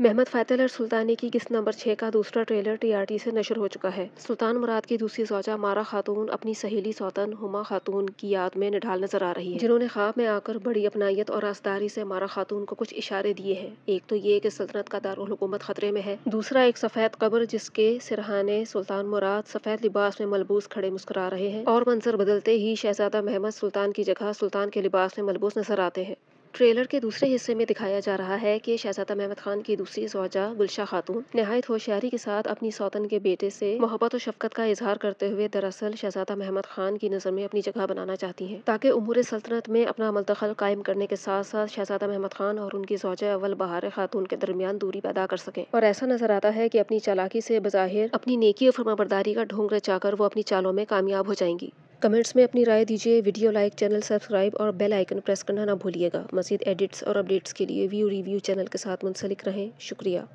Mehmed फ़ैतल और सुल्तानी की किस्त नंबर छः का दूसरा ट्रेलर टीआरटी से नशर हो चुका है सुल्तान मुराद की दूसरी सौजा मारा खातून अपनी सहेली सौतन हुमा खातून की याद में निढाल नजर आ रही है जिन्होंने ख्वाब में आकर बड़ी अपनाइत और रासदारी से मारा खातून को कुछ इशारे दिए हैं एक तो ये कि सल्तनत का दारकूमत खतरे में है दूसरा एक सफ़ेद कब्र जिसके सिरहाने सुल्तान मुराद सफ़ेद लिबास में मलबूस खड़े मुस्करा रहे हैं और मंजर बदलते ही शहजादा महमद सुल्तान की जगह सुल्तान के लिबास में मलबूस नजर आते हैं ट्रेलर के दूसरे हिस्से में दिखाया जा रहा है कि शहजादा महमद खान की दूसरी सौजा गुलशा खातून नहायत होशियारी के साथ अपनी सौतन के बेटे से मोहब्बत और शफकत का इजहार करते हुए दरअसल शहजादा महमद खान की नज़र में अपनी जगह बनाना चाहती हैं ताकि उमूर सल्तनत में अपना अमल दखल कायम करने के साथ साथ शहजादा महमद खान और उनकी सौजा अवल बहार खातून के दरमियान दूरी पैदा कर सकें और ऐसा नजर आता है कि अपनी चालाकी से बज़ाहिर अपनी नेकी और फर्माबरदारी का ढोंग रचाकर वो अपनी चालों में कामयाब हो जाएंगी कमेंट्स में अपनी राय दीजिए वीडियो लाइक चैनल सब्सक्राइब और बेल आइकन प्रेस करना ना भूलिएगा मजीद एडिट्स और अपडेट्स के लिए व्यू रिव्यू चैनल के साथ मुंसलिक रहें शुक्रिया